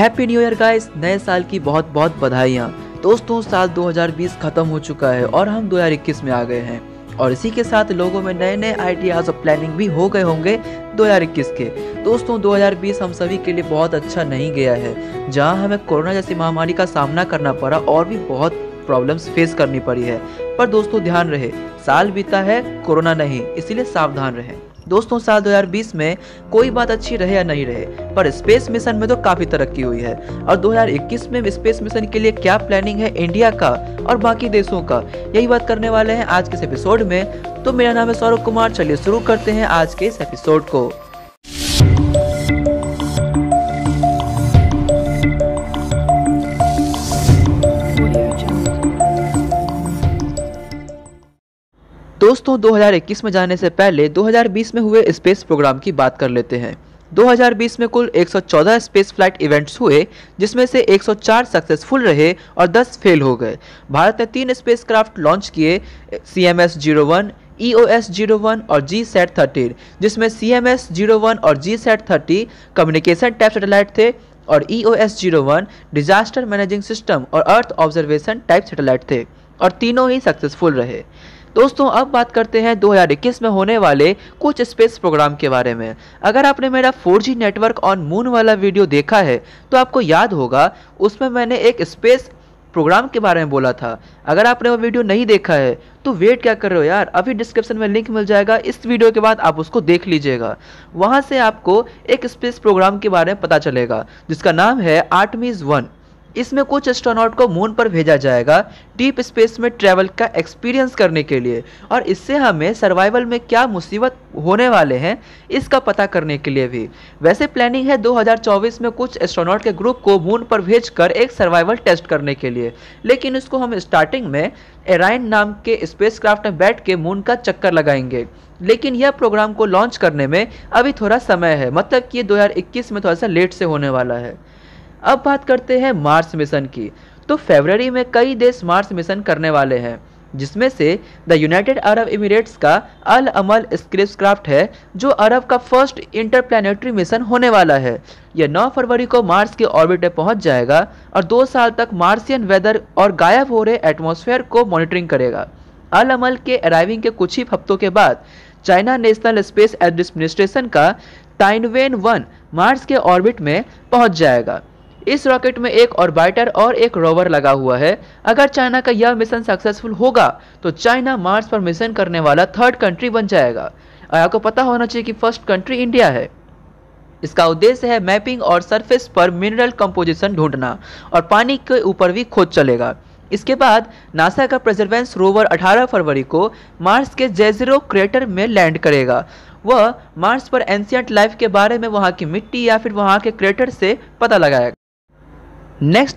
happy new year guys नए साल की बहुत बहुत बधाइयाँ दोस्तों साल 2020 ख़त्म हो चुका है और हम 2021 में आ गए हैं और इसी के साथ लोगों में नए नए आइडियाज़ और प्लानिंग भी हो गए होंगे 2021 के दोस्तों 2020 हम सभी के लिए बहुत अच्छा नहीं गया है जहां हमें कोरोना जैसी महामारी का सामना करना पड़ा और भी बहुत प्रॉब्लम्स फेस करनी पड़ी है पर दोस्तों ध्यान रहे साल बीता है कोरोना नहीं इसीलिए सावधान रहें दोस्तों साल 2020 में कोई बात अच्छी रहे या नहीं रहे पर स्पेस मिशन में तो काफ़ी तरक्की हुई है और 2021 में स्पेस मिशन के लिए क्या प्लानिंग है इंडिया का और बाकी देशों का यही बात करने वाले हैं आज के इस एपिसोड में तो मेरा नाम है सौरभ कुमार चलिए शुरू करते हैं आज के इस एपिसोड को दोस्तों 2021 में जाने से पहले 2020 में हुए स्पेस प्रोग्राम की बात कर लेते हैं 2020 में कुल 114 स्पेस फ्लाइट इवेंट्स हुए जिसमें से 104 सक्सेसफुल रहे और 10 फेल हो गए भारत ने तीन स्पेस क्राफ्ट लॉन्च किए C M S zero one E e O S zero one और जी सेट थर्टी जिसमें C M S zero one और G sat thirty communication type satellite थे और E e O S zero one disaster managing system और earth observation type satellite थे और तीनों ही successful रहे दोस्तों अब बात करते हैं 2021 में होने वाले कुछ स्पेस प्रोग्राम के बारे में अगर आपने मेरा 4G नेटवर्क ऑन मून वाला वीडियो देखा है तो आपको याद होगा उसमें मैंने एक स्पेस प्रोग्राम के बारे में बोला था अगर आपने वो वीडियो नहीं देखा है तो वेट क्या कर रहे हो यार अभी डिस्क्रिप्शन में लिंक मिल जाएगा इस वीडियो के बाद आप उसको देख लीजिएगा वहाँ से आपको एक स्पेस प्रोग्राम के बारे में पता चलेगा जिसका नाम है आर्टमीज वन इसमें कुछ एस्ट्रोनॉट को मून पर भेजा जाएगा डीप स्पेस में ट्रेवल का एक्सपीरियंस करने के लिए और इससे हमें सर्वाइवल में क्या मुसीबत होने वाले हैं इसका पता करने के लिए भी वैसे प्लानिंग है 2024 में कुछ एस्ट्रोनॉट के ग्रुप को मून पर भेजकर एक सर्वाइवल टेस्ट करने के लिए लेकिन इसको हम स्टार्टिंग में एराइन नाम के स्पेस में बैठ के मून का चक्कर लगाएंगे लेकिन यह प्रोग्राम को लॉन्च करने में अभी थोड़ा समय है मतलब कि ये 2021 में थोड़ा सा लेट से होने वाला है अब बात करते हैं मार्स मिशन की तो फेबररी में कई देश मार्स मिशन करने वाले हैं जिसमें से द यूनाइटेड अरब इमिरेट्स का अल अमल क्राफ्ट है जो अरब का फर्स्ट इंटरप्लैनेटरी मिशन होने वाला है यह 9 फरवरी को मार्स के ऑर्बिट में पहुंच जाएगा और दो साल तक मार्सियन वेदर और गायब हो रहे एटमॉस्फेयर को मॉनिटरिंग करेगा अल अमल के अराइविंग के कुछ ही हफ्तों के बाद चाइना नेशनल स्पेस एडमिनिस्ट्रेशन का टाइनवेन वन मार्स के ऑर्बिट में पहुंच जाएगा इस रॉकेट में एक ऑर्बिटर और एक रोवर लगा हुआ है अगर चाइना का यह मिशन सक्सेसफुल होगा तो चाइना मार्स पर मिशन करने वाला थर्ड कंट्री बन जाएगा और आपको पता होना चाहिए कि फर्स्ट कंट्री इंडिया है इसका उद्देश्य है मैपिंग और सरफेस पर मिनरल कंपोजिशन ढूंढना और पानी के ऊपर भी खोज चलेगा इसके बाद नासा का प्रेजर्वेंस रोवर 18 फरवरी को मार्स के जेजरो क्रेटर में लैंड करेगा वह मार्स पर एंशियंट लाइफ के बारे में वहाँ की मिट्टी या फिर वहाँ के क्रेटर से पता लगाएगा नेक्स्ट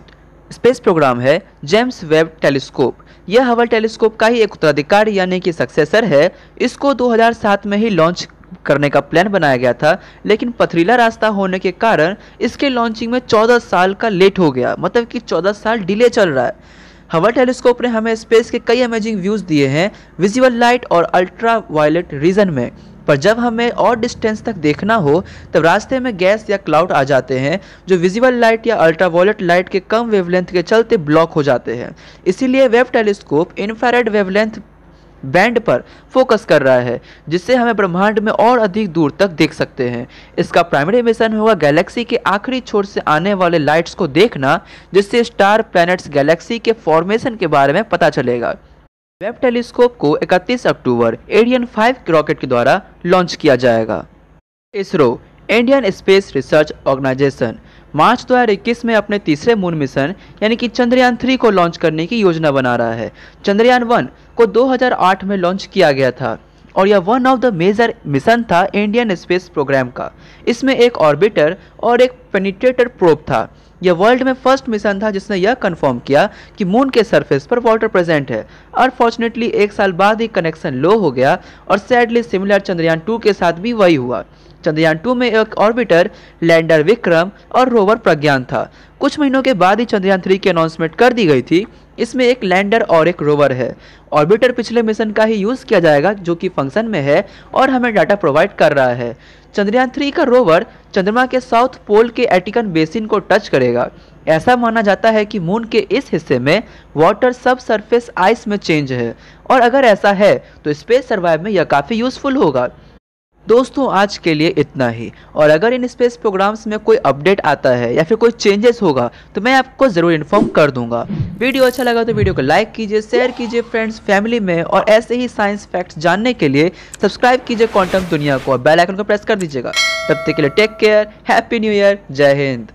स्पेस प्रोग्राम है जेम्स वेब टेलीस्कोप यह हवल टेलीस्कोप का ही एक उत्तराधिकारी यानी कि सक्सेसर है इसको 2007 में ही लॉन्च करने का प्लान बनाया गया था लेकिन पथरीला रास्ता होने के कारण इसके लॉन्चिंग में 14 साल का लेट हो गया मतलब कि 14 साल डिले चल रहा है हवल टेलीस्कोप ने हमें स्पेस के कई अमेजिंग व्यूज़ दिए हैं विजिबल लाइट और अल्ट्रा वायलेट रीजन में पर जब हमें और डिस्टेंस तक देखना हो तब रास्ते में गैस या क्लाउड आ जाते हैं जो विजिबल लाइट या अल्ट्रावायलेट लाइट के कम वेवलेंथ के चलते ब्लॉक हो जाते हैं इसीलिए Webb telescope infrared wavelength band पर फोकस कर रहा है जिससे हमें ब्रह्मांड में और अधिक दूर तक देख सकते हैं इसका प्राइमरी मिशन होगा गैलेक्सी के आखिरी छोर से आने वाले लाइट्स को देखना जिससे स्टार प्लैनेट्स गैलेक्सी के फॉर्मेशन के बारे में पता चलेगा वेब टेलीस्कोप को 31 अक्टूबर एरियन 5 रॉकेट के द्वारा लॉन्च किया जाएगा ISRO Indian space research organisation मार्च 2021 में अपने तीसरे मून मिशन यानी कि चंद्रयान थ्री को लॉन्च करने की योजना बना रहा है चंद्रयान वन को 2008 में लॉन्च किया गया था और यह one of the major mission था इंडियन स्पेस प्रोग्राम का इसमें एक ऑर्बिटर और एक पेनिट्रेटर प्रोब था यह वर्ल्ड में फर्स्ट मिशन था जिसने यह कंफर्म किया कि मून के सरफेस पर वाटर प्रेजेंट है अनफॉर्चुनेटली एक साल बाद ही कनेक्शन लो हो गया और सैडली सिमिलर चंद्रयान टू के साथ भी वही हुआ चंद्रयान टू में एक ऑर्बिटर लैंडर विक्रम और रोवर प्रज्ञान था कुछ महीनों के बाद ही चंद्रयान थ्री की अनाउंसमेंट कर दी गई थी इसमें एक लैंडर और एक रोवर है ऑर्बिटर पिछले मिशन का ही यूज़ किया जाएगा जो कि फंक्शन में है और हमें डाटा प्रोवाइड कर रहा है चंद्रयान थ्री का रोवर चंद्रमा के साउथ पोल के एटिकन बेसिन को टच करेगा ऐसा माना जाता है कि मून के इस हिस्से में वाटर सब सरफेस आइस में चेंज है और अगर ऐसा है तो स्पेस सर्वाइव में यह काफ़ी यूज़फुल होगा दोस्तों आज के लिए इतना ही और अगर इन स्पेस प्रोग्राम्स में कोई अपडेट आता है या फिर कोई चेंजेस होगा तो मैं आपको ज़रूर इन्फॉर्म कर दूंगा वीडियो अच्छा लगा तो वीडियो को लाइक कीजिए शेयर कीजिए फ्रेंड्स फैमिली में और ऐसे ही साइंस फैक्ट्स जानने के लिए सब्सक्राइब कीजिए क्वांटम दुनिया को और बेल आइकन को प्रेस कर दीजिएगा तब तक के लिए take care happy new year जय हिंद